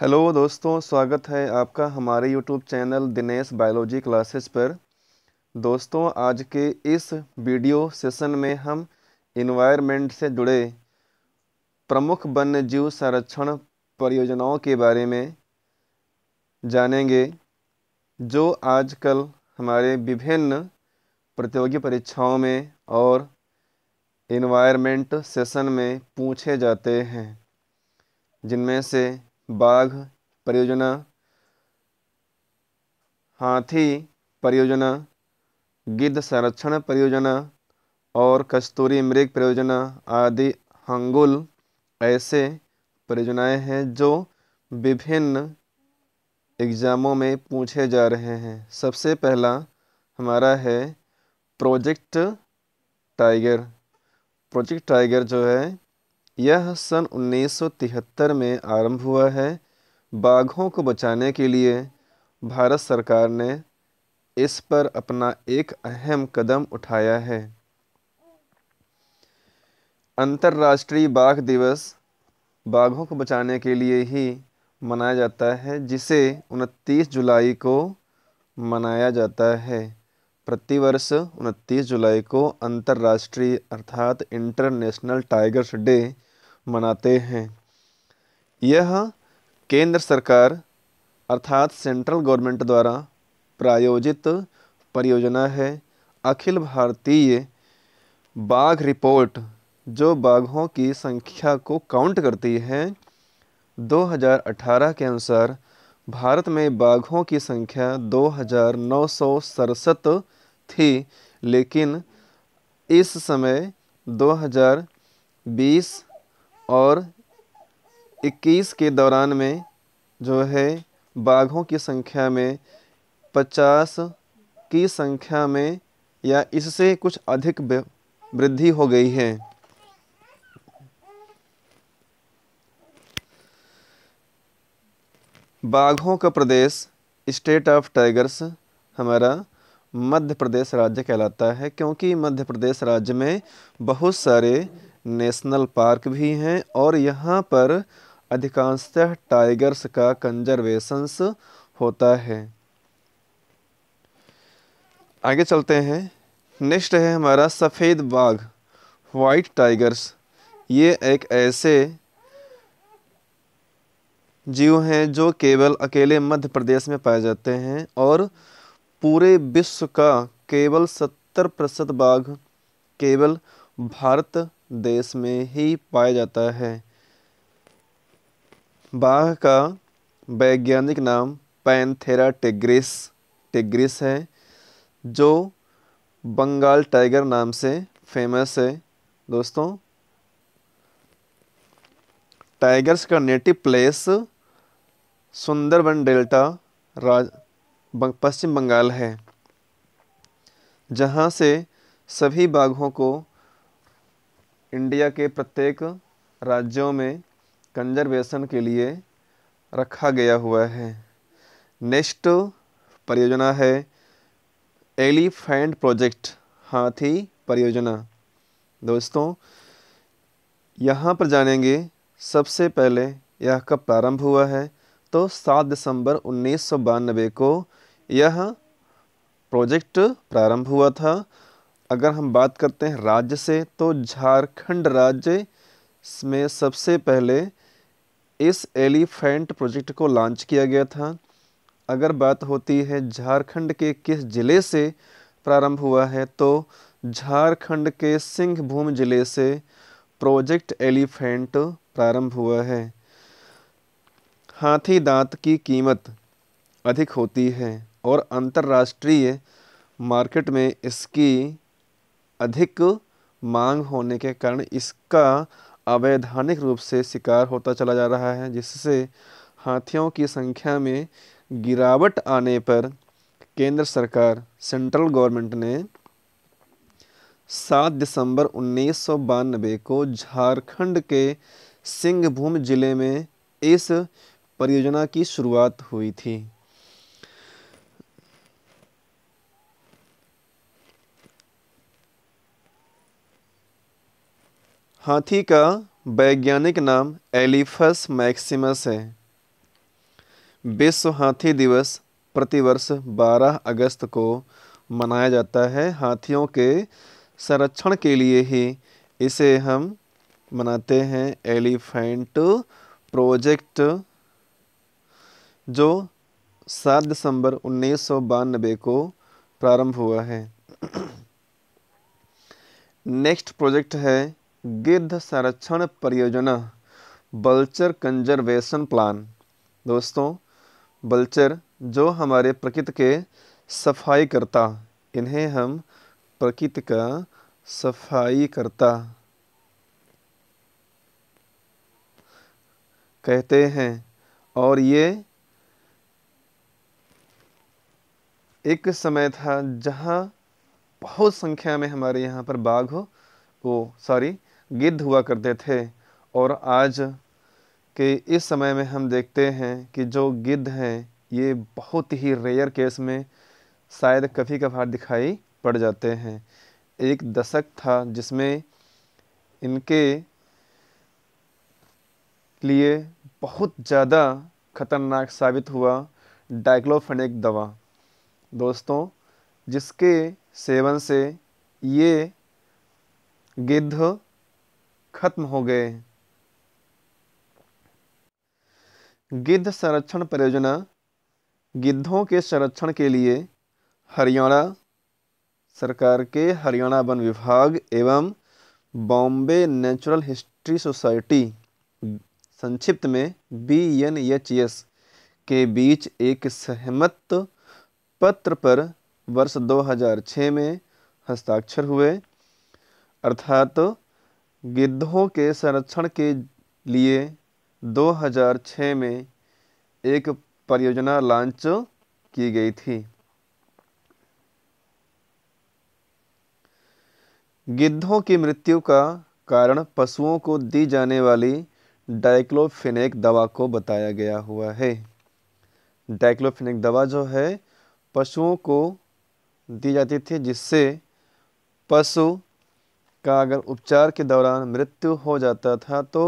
hello दोस्तों स्वागत है आपका हमारे YouTube channel Dinesh biology classes पर दोस्तों आज के इस वीडियो सेशन में हम इन्वायरमेंट से जुड़े प्रमुख वन्य जीव संरक्षण परियोजनाओं के बारे में जानेंगे जो आजकल हमारे विभिन्न प्रतियोगी परीक्षाओं में और इन्वायरमेंट सेशन में पूछे जाते हैं जिनमें से बाघ परियोजना हाथी परियोजना गिद्ध संरक्षण परियोजना और कस्तूरी मृग परियोजना आदि हंगुल ऐसे परियोजनाएं हैं जो विभिन्न एग्ज़ामों में पूछे जा रहे हैं सबसे पहला हमारा है प्रोजेक्ट टाइगर प्रोजेक्ट टाइगर जो है यह सन 1973 में आरंभ हुआ है बाघों को बचाने के लिए भारत सरकार ने इस पर अपना एक अहम कदम उठाया है अंतर्राष्ट्रीय बाघ दिवस बाघों को बचाने के लिए ही मनाया जाता है जिसे 29 जुलाई को मनाया जाता है प्रतिवर्ष 29 जुलाई को अंतर्राष्ट्रीय अर्थात इंटरनेशनल टाइगर्स डे मनाते हैं यह केंद्र सरकार अर्थात सेंट्रल गवर्नमेंट द्वारा प्रायोजित परियोजना है अखिल भारतीय बाघ रिपोर्ट जो बाघों की संख्या को काउंट करती है 2018 के अनुसार भारत में बाघों की संख्या दो थी लेकिन इस समय 2020 और 21 के दौरान में जो है बाघों की संख्या में 50 की संख्या में या इससे कुछ अधिक वृद्धि हो गई है बाघों का प्रदेश स्टेट ऑफ टाइगर्स हमारा मध्य प्रदेश राज्य कहलाता है क्योंकि मध्य प्रदेश राज्य में बहुत सारे नेशनल पार्क भी हैं और यहाँ पर अधिकांशतः टाइगर्स का कंजर्वेशंस होता है आगे चलते हैं नेक्स्ट है हमारा सफ़ेद बाघ वाइट टाइगर्स ये एक ऐसे जीव हैं जो केवल अकेले मध्य प्रदेश में पाए जाते हैं और पूरे विश्व का केवल सत्तर प्रतिशत बाघ केवल भारत देश में ही पाया जाता है बाघ का वैज्ञानिक नाम पैंथेरा टेग्रिस टेग्रिस है जो बंगाल टाइगर नाम से फेमस है दोस्तों टाइगर्स का नेटिव प्लेस सुंदरबन डेल्टा राज पश्चिम बंगाल है जहाँ से सभी बाघों को इंडिया के प्रत्येक राज्यों में कंजर्वेशन के लिए रखा गया हुआ है नेक्स्ट परियोजना है एलिफेंट प्रोजेक्ट हाथी परियोजना दोस्तों यहाँ पर जानेंगे सबसे पहले यह कब प्रारंभ हुआ है तो 7 दिसंबर उन्नीस को यह प्रोजेक्ट प्रारंभ हुआ था अगर हम बात करते हैं राज्य से तो झारखंड राज्य में सबसे पहले इस एलिफेंट प्रोजेक्ट को लॉन्च किया गया था अगर बात होती है झारखंड के किस ज़िले से प्रारंभ हुआ है तो झारखंड के सिंहभूम जिले से प्रोजेक्ट एलिफेंट प्रारंभ हुआ है हाथी दांत की कीमत अधिक होती है और अंतर्राष्ट्रीय मार्केट में इसकी अधिक मांग होने के कारण इसका अवैधानिक रूप से शिकार होता चला जा रहा है जिससे हाथियों की संख्या में गिरावट आने पर केंद्र सरकार सेंट्रल गवर्नमेंट ने 7 दिसंबर उन्नीस को झारखंड के सिंहभूम जिले में इस परियोजना की शुरुआत हुई थी हाथी का वैज्ञानिक नाम एलिफस मैक्सिमस है विश्व हाथी दिवस प्रतिवर्ष 12 अगस्त को मनाया जाता है हाथियों के संरक्षण के लिए ही इसे हम मनाते हैं एलिफेंट प्रोजेक्ट जो 7 दिसंबर उन्नीस को प्रारंभ हुआ है नेक्स्ट प्रोजेक्ट है गिद्ध संरक्षण परियोजना बल्चर कंजर्वेशन प्लान दोस्तों बल्चर जो हमारे प्रकृति के सफाई करता इन्हें हम प्रकृति का सफाई करता कहते हैं और ये एक समय था जहाँ बहुत संख्या में हमारे यहाँ पर बाघ हो वो सॉरी गिद्ध हुआ करते थे और आज के इस समय में हम देखते हैं कि जो गिद्ध हैं ये बहुत ही रेयर केस में शायद कभी कभार दिखाई पड़ जाते हैं एक दशक था जिसमें इनके लिए बहुत ज़्यादा खतरनाक साबित हुआ डाइक्लोफेनिक दवा दोस्तों जिसके सेवन से ये गिद्ध खत्म हो गए गिद्ध संरक्षण परियोजना गिद्धों के संरक्षण के लिए हरियाणा सरकार के हरियाणा वन विभाग एवं बॉम्बे नेचुरल हिस्ट्री सोसाइटी संक्षिप्त में बी एन एच एस के बीच एक सहमत पत्र पर वर्ष 2006 में हस्ताक्षर हुए अर्थात गिद्धों के संरक्षण के लिए 2006 में एक परियोजना लॉन्च की गई थी गिद्धों की मृत्यु का कारण पशुओं को दी जाने वाली डाइक्लोफिनेक दवा को बताया गया हुआ है डाइक्लोफिनेक दवा जो है पशुओं को दी जाती थी जिससे पशु का अगर उपचार के दौरान मृत्यु हो जाता था तो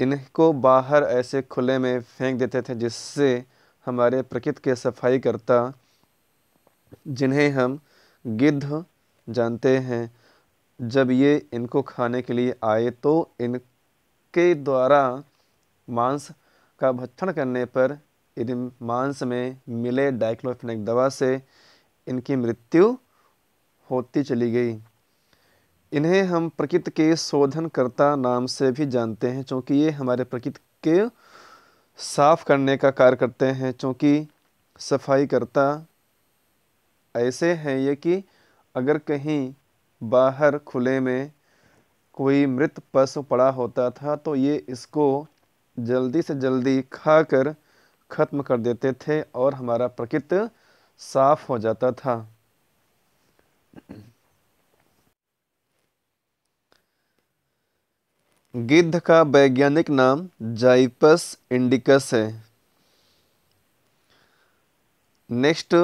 इनको बाहर ऐसे खुले में फेंक देते थे जिससे हमारे प्रकृति के सफाई करता जिन्हें हम गिद्ध जानते हैं जब ये इनको खाने के लिए आए तो इनके द्वारा मांस का भक्षण करने पर इन मांस में मिले डाइक्लोफिनिक दवा से इनकी मृत्यु होती चली गई इन्हें हम प्रकृति के शोधनकर्ता नाम से भी जानते हैं क्योंकि ये हमारे प्रकृति के साफ करने का कार्य करते हैं क्योंकि सफाईकर्ता ऐसे हैं ये कि अगर कहीं बाहर खुले में कोई मृत पशु पड़ा होता था तो ये इसको जल्दी से जल्दी खाकर ख़त्म कर देते थे और हमारा प्रकृति साफ हो जाता था गिद्ध का वैज्ञानिक नाम जाइपस इंडिकस है नेक्स्ट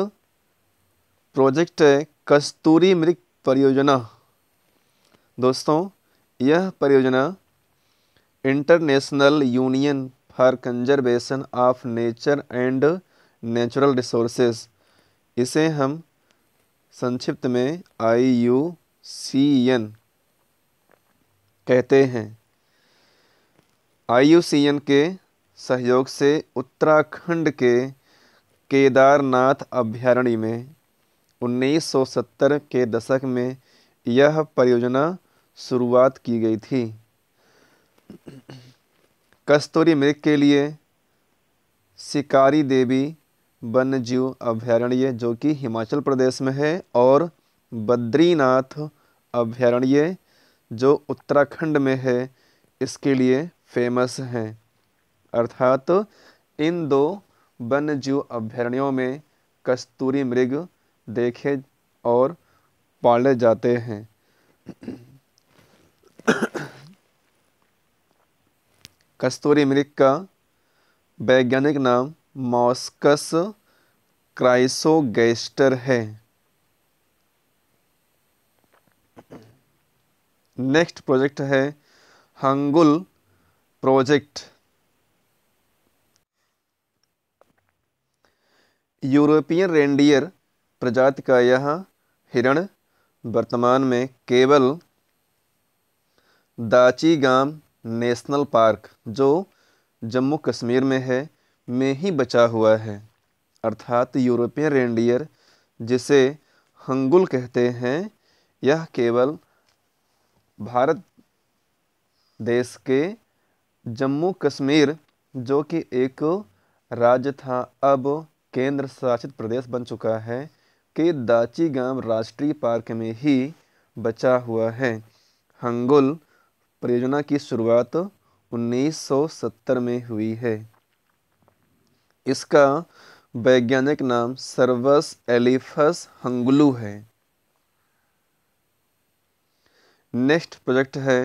प्रोजेक्ट है कस्तूरी मृग परियोजना दोस्तों यह परियोजना International Union for Conservation of Nature and Natural Resources इसे हम संक्षिप्त में आई यू सी एन कहते हैं आई के सहयोग से उत्तराखंड के केदारनाथ अभ्यारण्य में 1970 के दशक में यह परियोजना शुरुआत की गई थी कस्तूरी मृग के लिए शिकारी देवी वन्यजीव अभ्यारण्य जो कि हिमाचल प्रदेश में है और बद्रीनाथ अभ्यारण्य जो उत्तराखंड में है इसके लिए फेमस हैं अर्थात तो इन दो वन्य जीव अभ्यारण्यों में कस्तूरी मृग देखे और पाले जाते हैं कस्तूरी मृग का वैज्ञानिक नाम मॉस्कस क्राइसोगेस्टर है नेक्स्ट प्रोजेक्ट है हंगुल project यूरोपियन रेंडियर प्रजाति का यह हिरण वर्तमान में केवल दाचीगाम नेशनल पार्क जो जम्मू कश्मीर में है में ही बचा हुआ है अर्थात यूरोपियन रेंडियर जिसे हंगुल कहते हैं यह केवल भारत देश के जम्मू कश्मीर जो कि एक राज्य था अब केंद्र शासित प्रदेश बन चुका है के दाचीगाम राष्ट्रीय पार्क में ही बचा हुआ है हंगुल परियोजना की शुरुआत 1970 में हुई है इसका वैज्ञानिक नाम सर्वस एलिफस हंगुलू है नेक्स्ट प्रोजेक्ट है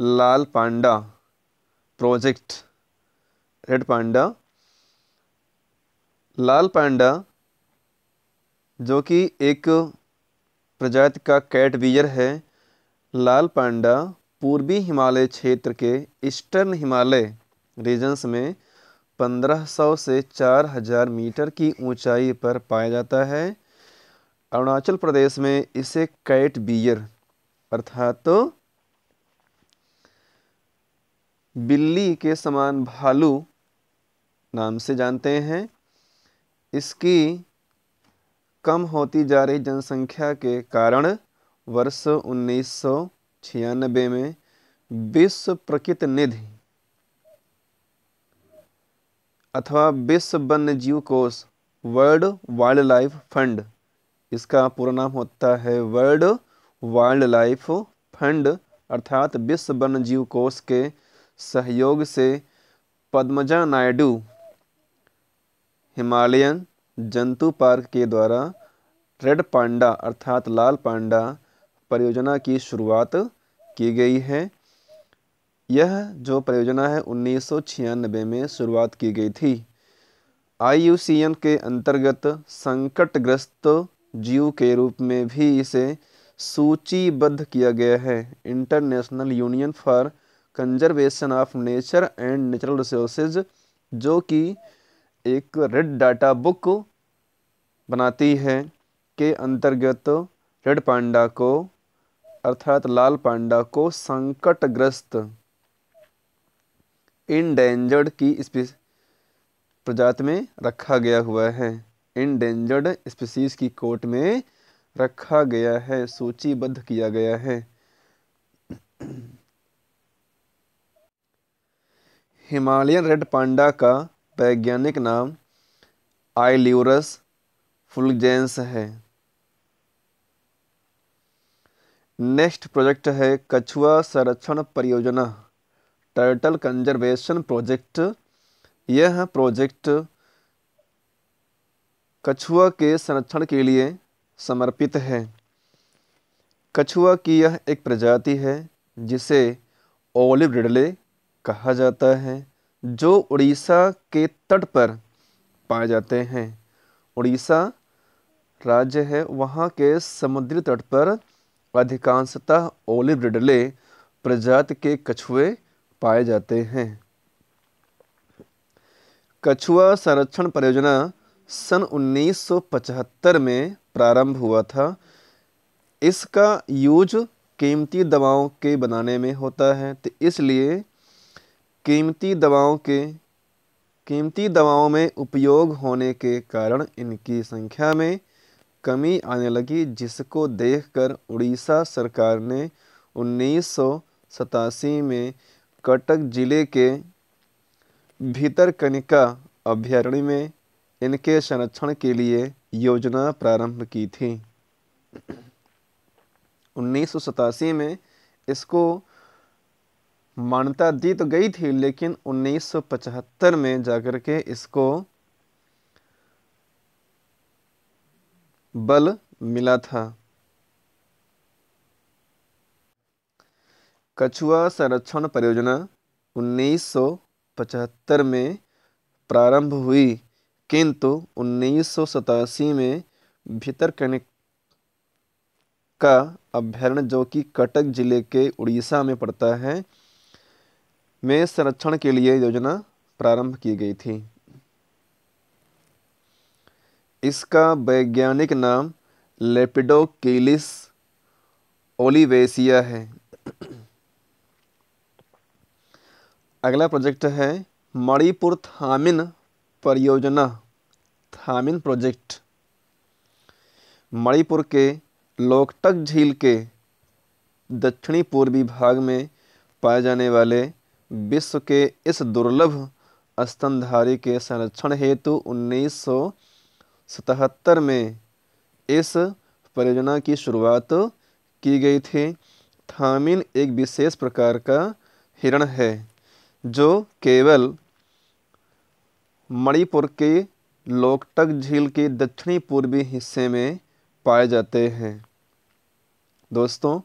लाल पांडा प्रोजेक्ट रेड पांडा लाल पांडा जो कि एक प्रजाति का कैट बियर है लाल पांडा पूर्वी हिमालय क्षेत्र के ईस्टर्न हिमालय रीजन्स में 1500 से 4000 मीटर की ऊंचाई पर पाया जाता है अरुणाचल प्रदेश में इसे कैट बियर अर्थात तो बिल्ली के समान भालू नाम से जानते हैं इसकी कम होती जा रही जनसंख्या के कारण वर्ष उन्नीस में विश्व प्रकृत निधि अथवा विश्व वन्य जीव कोष वर्ल्ड वाइल्ड लाइफ फंड इसका पूरा नाम होता है वर्ल्ड वाइल्ड लाइफ फंड अर्थात विश्व वन्य जीव कोष के सहयोग से पद्मजा नायडू हिमालयन जंतु पार्क के द्वारा रेड पांडा अर्थात लाल पांडा परियोजना की शुरुआत की गई है यह जो परियोजना है उन्नीस में शुरुआत की गई थी आई के अंतर्गत संकटग्रस्त जीव के रूप में भी इसे सूचीबद्ध किया गया है International Union for Conservation of Nature and Natural Resources जो कि एक रेड डाटा बुक बनाती है के अंतर्गत रेड पांडा को अर्थात लाल पांडा को संकटग्रस्त इनडेंजर्ड की स्पीस प्रजात में रखा गया हुआ है इनडेंजर्ड स्पीसीज की कोट में रखा गया है सूचीबद्ध किया गया है हिमालयन रेड पांडा का वैज्ञानिक नाम आइल्यूरस फुलजेंस है नेक्स्ट प्रोजेक्ट है कछुआ संरक्षण परियोजना टर्टल कंजर्वेशन प्रोजेक्ट यह प्रोजेक्ट कछुआ के संरक्षण के लिए समर्पित है कछुआ की यह एक प्रजाति है जिसे ओलिव रिडले कहा जाता है जो उड़ीसा के तट पर पाए जाते हैं उड़ीसा राज्य है वहाँ के समुद्री तट पर अधिकांशतः ओलिव ब्रिडले प्रजाति के कछुए पाए जाते हैं कछुआ संरक्षण परियोजना सन 1975 में प्रारंभ हुआ था इसका यूज कीमती दवाओं के बनाने में होता है तो इसलिए कीमती दवाओं के कीमती दवाओं में उपयोग होने के कारण इनकी संख्या में कमी आने लगी जिसको देखकर उड़ीसा सरकार ने उन्नीस में कटक जिले के भीतरकनिका अभ्यारण्य में इनके संरक्षण के लिए योजना प्रारंभ की थी उन्नीस में इसको मान्यता दी तो गई थी लेकिन 1975 में जाकर के इसको बल मिला था कछुआ संरक्षण परियोजना 1975 में प्रारंभ हुई किंतु उन्नीस में भीतर कनेक्ट का अभ्यारण्य जो कि कटक जिले के उड़ीसा में पड़ता है में संरक्षण के लिए योजना प्रारंभ की गई थी इसका वैज्ञानिक नाम लेपिडोकेलिस ओलिवेसिया है अगला प्रोजेक्ट है मणिपुर थामिन परियोजना थामिन प्रोजेक्ट मणिपुर के लोकटक झील के दक्षिणी पूर्वी भाग में पाए जाने वाले विश्व के इस दुर्लभ स्तनधारी के संरक्षण हेतु उन्नीस में इस परियोजना की शुरुआत की गई थी थामिन एक विशेष प्रकार का हिरण है जो केवल मणिपुर के लोकटक झील के दक्षिणी पूर्वी हिस्से में पाए जाते हैं दोस्तों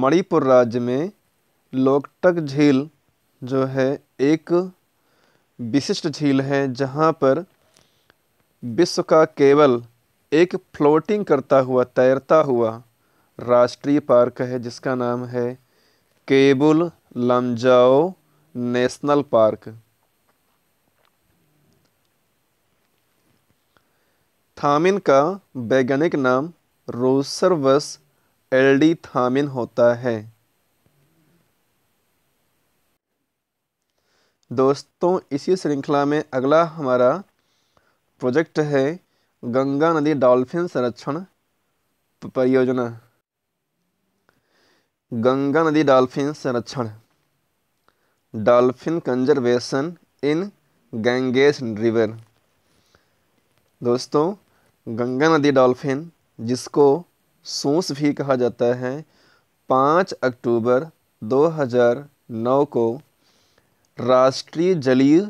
मणिपुर राज्य में लोकटक झील जो है एक विशिष्ट झील है जहाँ पर विश्व का केवल एक फ्लोटिंग करता हुआ तैरता हुआ राष्ट्रीय पार्क है जिसका नाम है Keibul Lamjao national park thamin का वैज्ञानिक नाम रोसरवस एल्डी थामिन होता है दोस्तों इसी श्रृंखला में अगला हमारा प्रोजेक्ट है गंगा नदी डॉल्फिन संरक्षण परियोजना गंगा नदी डॉल्फिन संरक्षण dolphin conservation in Ganges river दोस्तों गंगा नदी डॉल्फिन जिसको सूस भी कहा जाता है पाँच अक्टूबर 2009 को राष्ट्रीय जलीय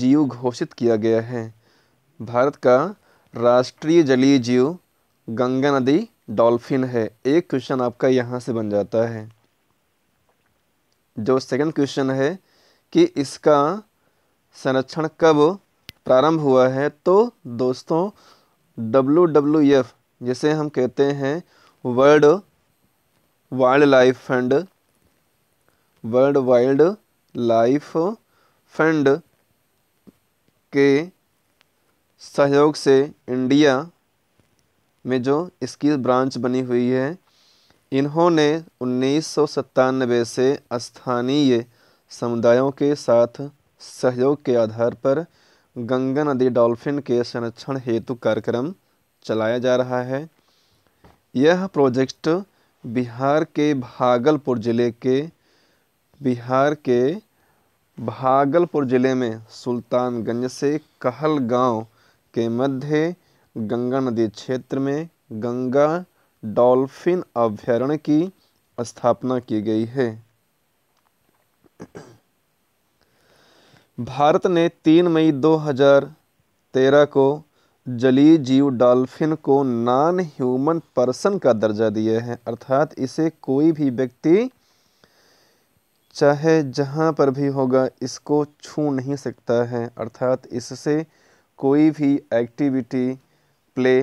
जीव घोषित किया गया है भारत का राष्ट्रीय जलीय जीव गंगा नदी डॉल्फिन है एक क्वेश्चन आपका यहाँ से बन जाता है जो सेकंड क्वेश्चन है कि इसका संरक्षण कब प्रारंभ हुआ है तो दोस्तों डब्लू डब्लू एफ जिसे हम कहते हैं World Wildlife Fund World Wildlife Fund के सहयोग से इंडिया में जो इसकी ब्रांच बनी हुई है इन्होंने उन्नीस से स्थानीय समुदायों के साथ सहयोग के आधार पर गंगा नदी डॉल्फिन के संरक्षण हेतु कार्यक्रम चलाया जा रहा है यह प्रोजेक्ट बिहार के भागलपुर ज़िले के बिहार के भागलपुर ज़िले में सुल्तानगंज से गांव के मध्य गंगा नदी क्षेत्र में गंगा डॉल्फिन अभ्यारण्य की स्थापना की गई है भारत ने 3 मई 2013 को जलीय जीव डॉल्फिन को नॉन ह्यूमन पर्सन का दर्जा दिया है अर्थात इसे कोई भी व्यक्ति चाहे जहाँ पर भी होगा इसको छू नहीं सकता है अर्थात इससे कोई भी एक्टिविटी प्ले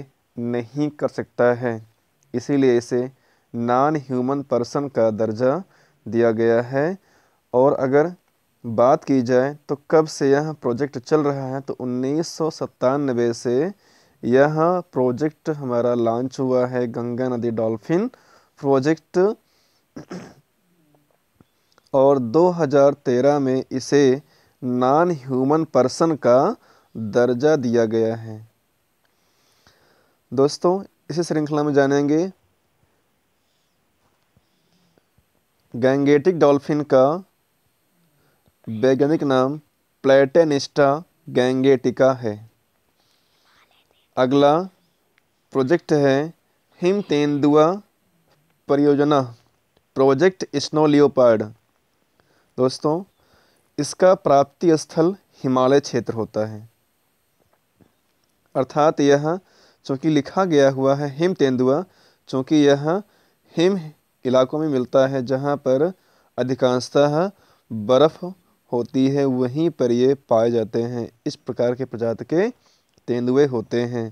नहीं कर सकता है इसीलिए इसे नॉन ह्यूमन पर्सन का दर्जा दिया गया है और अगर बात की जाए तो कब से यह प्रोजेक्ट चल रहा है तो उन्नीस से यह प्रोजेक्ट हमारा लॉन्च हुआ है गंगा नदी डॉल्फिन प्रोजेक्ट और 2013 में इसे नॉन ह्यूमन पर्सन का दर्जा दिया गया है दोस्तों इसी श्रृंखला में जानेंगे गैंगेटिक डॉल्फिन का वैज्ञानिक नाम प्लेटेनिस्टा गैंगेटिका है अगला प्रोजेक्ट है हिम तेंदुआ परियोजना प्रोजेक्ट स्नो लियोपार्ड दोस्तों इसका प्राप्ति स्थल हिमालय क्षेत्र होता है अर्थात यह चूँकि लिखा गया हुआ है हिम तेंदुआ चूँकि यह हिम इलाकों में मिलता है जहाँ पर अधिकांशतः बर्फ़ होती है वहीं पर ये पाए जाते हैं इस प्रकार के प्रजाति के तेंदुए होते हैं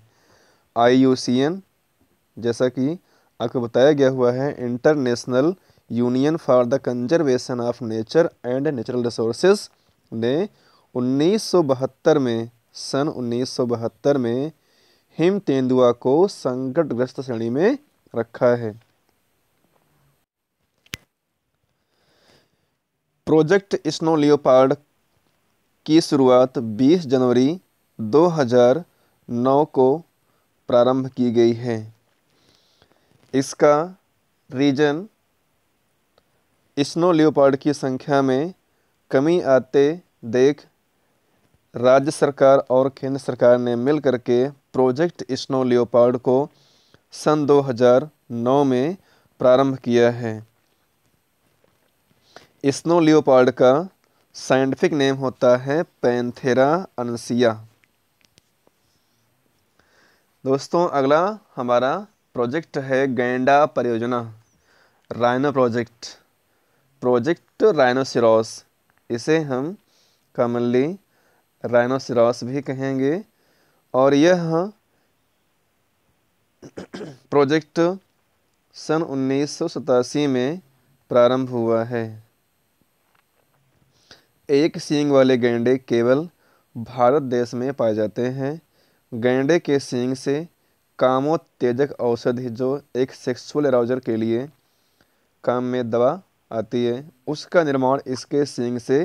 आई जैसा कि आपको बताया गया हुआ है International Union for the Conservation of Nature and Natural Resources ने 1972 में सन 1972 में हिम तेंदुआ को संकटग्रस्त श्रेणी में रखा है प्रोजेक्ट स्नो लियोपार्ड की शुरुआत 20 जनवरी 2009 को प्रारंभ की गई है इसका रीजन स्नो लियोपार्ड की संख्या में कमी आते देख राज्य सरकार और केंद्र सरकार ने मिलकर के प्रोजेक्ट स्नो लियोपार्ड को सन 2009 में प्रारंभ किया है स्नो लियोपार्ड का साइंटिफिक नेम होता है पैंथेरा अनसिया दोस्तों अगला हमारा प्रोजेक्ट है गैंडा परियोजना रायना प्रोजेक्ट प्रोजेक्ट राइनोसिरोस इसे हम कॉमनली राइनोसिरोस भी कहेंगे और यह प्रोजेक्ट सन उन्नीस में प्रारंभ हुआ है एक सींग वाले गेंडे केवल भारत देश में पाए जाते हैं गेंडे के सींग से कामोत्तेजक औषधि जो एक सेक्सुअल एराउजर के लिए काम में दवा आती है उसका निर्माण इसके सींग से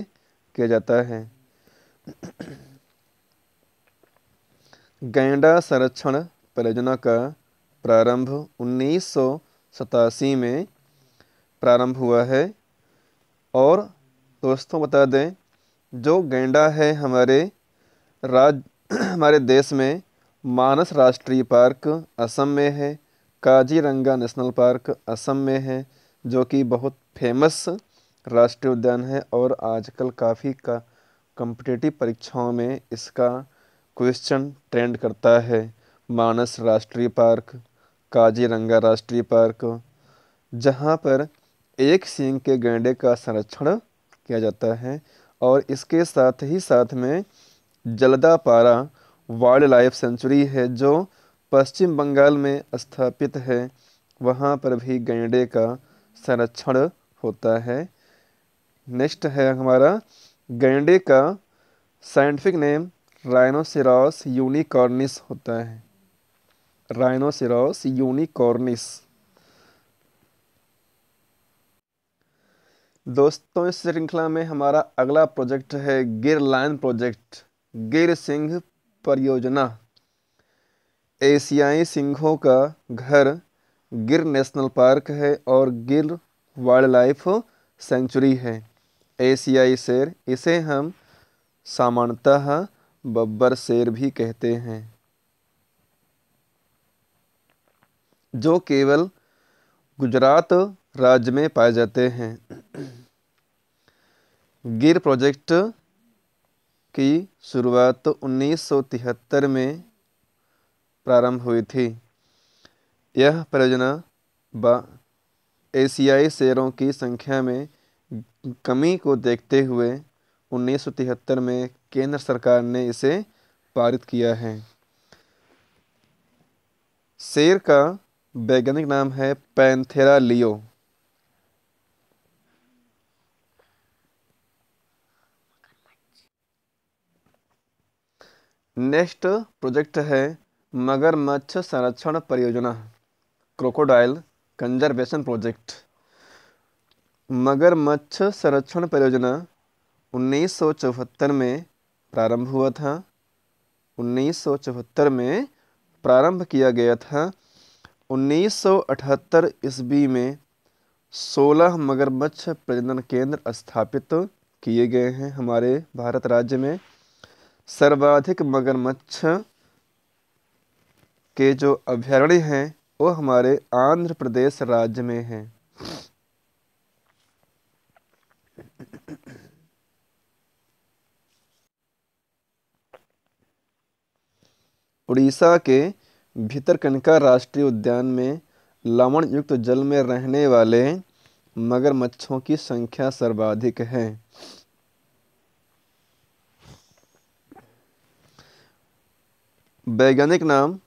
किया जाता है गैंडा संरक्षण परियोजना का प्रारंभ उन्नीस में प्रारंभ हुआ है और दोस्तों बता दें जो गैंडा है हमारे राज हमारे देश में मानस राष्ट्रीय पार्क असम में है काजीरंगा नेशनल पार्क असम में है जो कि बहुत फेमस राष्ट्रीय उद्यान है और आजकल काफ़ी का कंपिटेटिव परीक्षाओं में इसका क्वेश्चन ट्रेंड करता है मानस राष्ट्रीय पार्क काजीरंगा राष्ट्रीय पार्क जहाँ पर एक सिंह के गैंडे का संरक्षण किया जाता है और इसके साथ ही साथ में जलदापारा वाइल्ड लाइफ सेंचुरी है जो पश्चिम बंगाल में स्थापित है वहाँ पर भी गैंडे का संरक्षण होता है नेक्स्ट है हमारा गेंडे का साइंटिफिक नेम राइनोसिरॉस यूनिकॉर्निस होता है राइनोसिरॉस यूनिकॉर्निस दोस्तों इस श्रृंखला में हमारा अगला प्रोजेक्ट है गिर लाइन प्रोजेक्ट गिर सिंह परियोजना एशियाई सिंहों का घर गिर नेशनल पार्क है और गिर वाइल्ड लाइफ सेंचुरी है एशियाई शेर इसे हम सामान्यतः बब्बर शेर भी कहते हैं जो केवल गुजरात राज्य में पाए जाते हैं गिर प्रोजेक्ट की शुरुआत 1973 में प्रारंभ हुई थी यह परियोजना एशियाई शेयरों की संख्या में कमी को देखते हुए उन्नीस में केंद्र सरकार ने इसे पारित किया है शेर का वैज्ञानिक नाम है पैंथेरा लियो नेक्स्ट प्रोजेक्ट है मगरमच्छ संरक्षण परियोजना क्रोकोडाइल कंजर्वेशन प्रोजेक्ट मगरमच्छ संरक्षण परियोजना उन्नीस में प्रारंभ हुआ था उन्नीस में प्रारंभ किया गया था 1978 ईस्वी में 16 मगरमच्छ प्रजनन केंद्र स्थापित किए गए हैं हमारे भारत राज्य में सर्वाधिक मगरमच्छ के जो अभ्यारण्य हैं वो हमारे आंध्र प्रदेश राज्य में है उड़ीसा के भीतरकनिका राष्ट्रीय उद्यान में लवण युक्त जल में रहने वाले मगरमच्छों की संख्या सर्वाधिक है वैज्ञानिक नाम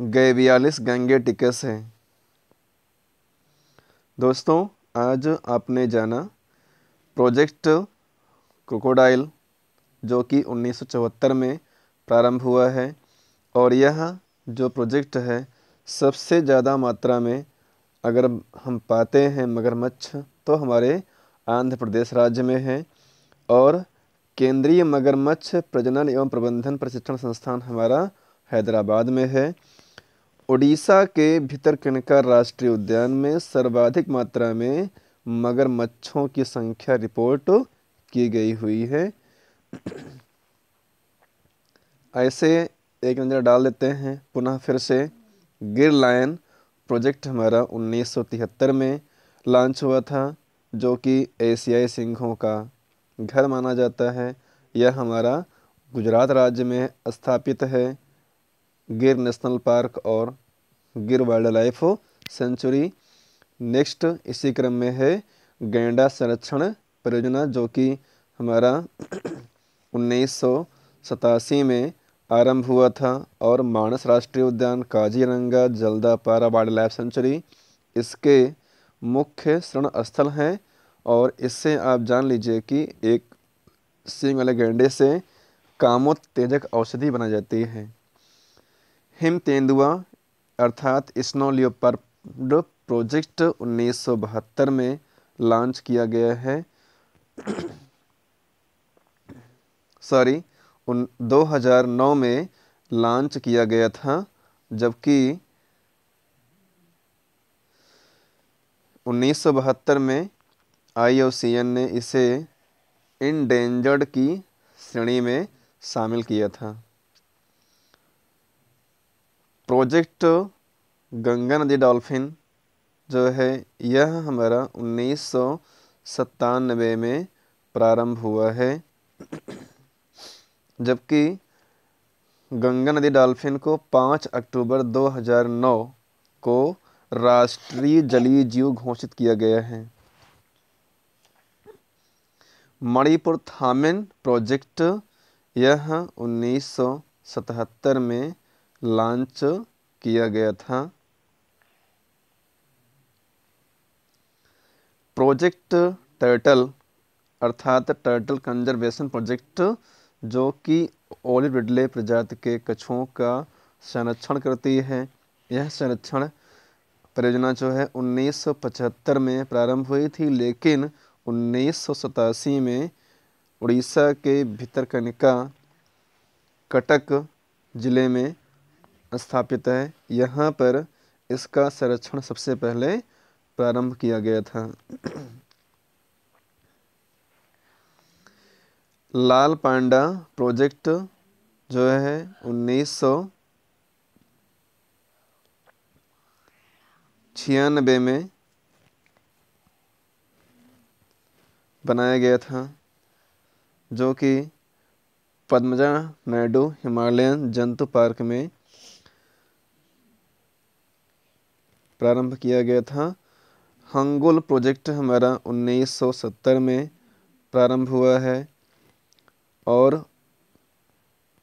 गैवियालिस गैंगेटिकस है दोस्तों आज आपने जाना प्रोजेक्ट क्रोकोडाइल जो कि 1974 में प्रारंभ हुआ है और यह जो प्रोजेक्ट है सबसे ज़्यादा मात्रा में अगर हम पाते हैं मगरमच्छ तो हमारे आंध्र प्रदेश राज्य में है और केंद्रीय मगरमच्छ प्रजनन एवं प्रबंधन प्रशिक्षण संस्थान हमारा हैदराबाद में है ओडिशा के भितरकनिका राष्ट्रीय उद्यान में सर्वाधिक मात्रा में मगरमच्छों की संख्या रिपोर्ट की गई हुई है ऐसे एक नज़र डाल देते हैं पुनः फिर से गिर लायन प्रोजेक्ट हमारा 1973 में लॉन्च हुआ था जो कि एशियाई सिंहों का घर माना जाता है यह हमारा गुजरात राज्य में स्थापित है गिर नेशनल पार्क और गिर वाइल्ड लाइफ सेंचुरी नेक्स्ट इसी क्रम में है गेंडा संरक्षण परियोजना जो कि हमारा उन्नीस में आरंभ हुआ था और मानस राष्ट्रीय उद्यान काजीरंगा जल्दा पारा वाइल्ड लाइफ सेंचुरी इसके मुख्य शरण स्थल हैं और इससे आप जान लीजिए कि एक सींग वाले गेंडे से कामोत्तेजक औषधि बनाई जाती है हिम तेंदुआ अर्थात स्नो लियोपर्ड प्रोजेक्ट 1972 में लॉन्च किया गया है सॉरी उन 2009 में लॉन्च किया गया था जबकि 1972 में आई ने इसे इनडेंजर्ड की श्रेणी में शामिल किया था प्रोजेक्ट गंगा नदी डॉल्फिन जो है यह हमारा उन्नीस में प्रारंभ हुआ है जबकि गंगा नदी डॉल्फिन को 5 अक्टूबर 2009 को राष्ट्रीय जलीय जीव घोषित किया गया है मणिपुर थामिन प्रोजेक्ट यह 1977 में लॉन्च किया गया था प्रोजेक्ट टर्टल अर्थात टर्टल कंजर्वेशन प्रोजेक्ट जो कि ओलिव बिडले प्रजाति के कछुओं का संरक्षण करती है यह संरक्षण परियोजना जो है 1975 में प्रारंभ हुई थी लेकिन उन्नीस में उड़ीसा के भीतरकनिका कटक ज़िले में स्थापित है यहाँ पर इसका संरक्षण सबसे पहले प्रारंभ किया गया था लाल पांडा प्रोजेक्ट जो है उन्नीस सौ छियानबे में बनाया गया था जो कि पद्मजा नायडू हिमालयन जंतु पार्क में प्रारंभ किया गया था हंगुल प्रोजेक्ट हमारा 1970 में प्रारंभ हुआ है और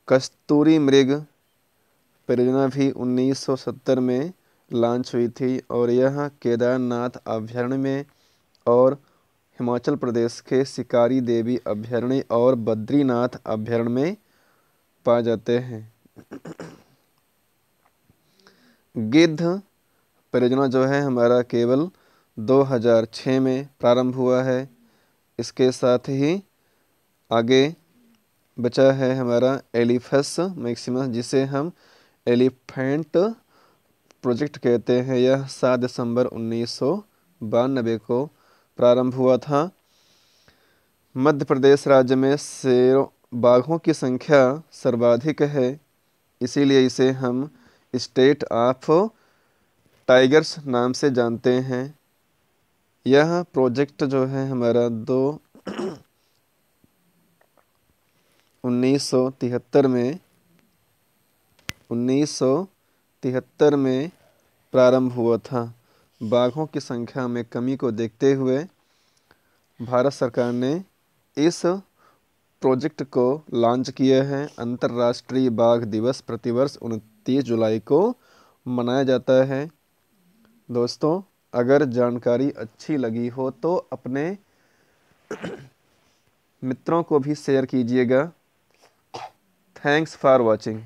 कस्तूरी मृग परियोजना भी 1970 में लॉन्च हुई थी और यह केदारनाथ अभ्यारण्य में और हिमाचल प्रदेश के शिकारी देवी अभ्यारण्य और बद्रीनाथ अभ्यारण्य में पाए जाते हैं गिद्ध परियोजना जो है हमारा केवल 2006 में प्रारंभ हुआ है इसके साथ ही आगे बचा है हमारा एलिफस मैक्सिमस जिसे हम एलिफेंट प्रोजेक्ट कहते हैं यह सात दिसंबर उन्नीस को प्रारंभ हुआ था मध्य प्रदेश राज्य में शेर बाघों की संख्या सर्वाधिक है इसीलिए इसे हम स्टेट ऑफ टाइगर्स नाम से जानते हैं यह प्रोजेक्ट जो है हमारा दो उन्नीस सौ तिहत्तर में उन्नीस सौ तिहत्तर में प्रारंभ हुआ था बाघों की संख्या में कमी को देखते हुए भारत सरकार ने इस प्रोजेक्ट को लॉन्च किया है अंतर्राष्ट्रीय बाघ दिवस प्रतिवर्ष उनतीस जुलाई को मनाया जाता है दोस्तों अगर जानकारी अच्छी लगी हो तो अपने मित्रों को भी शेयर कीजिएगा थैंक्स फॉर वॉचिंग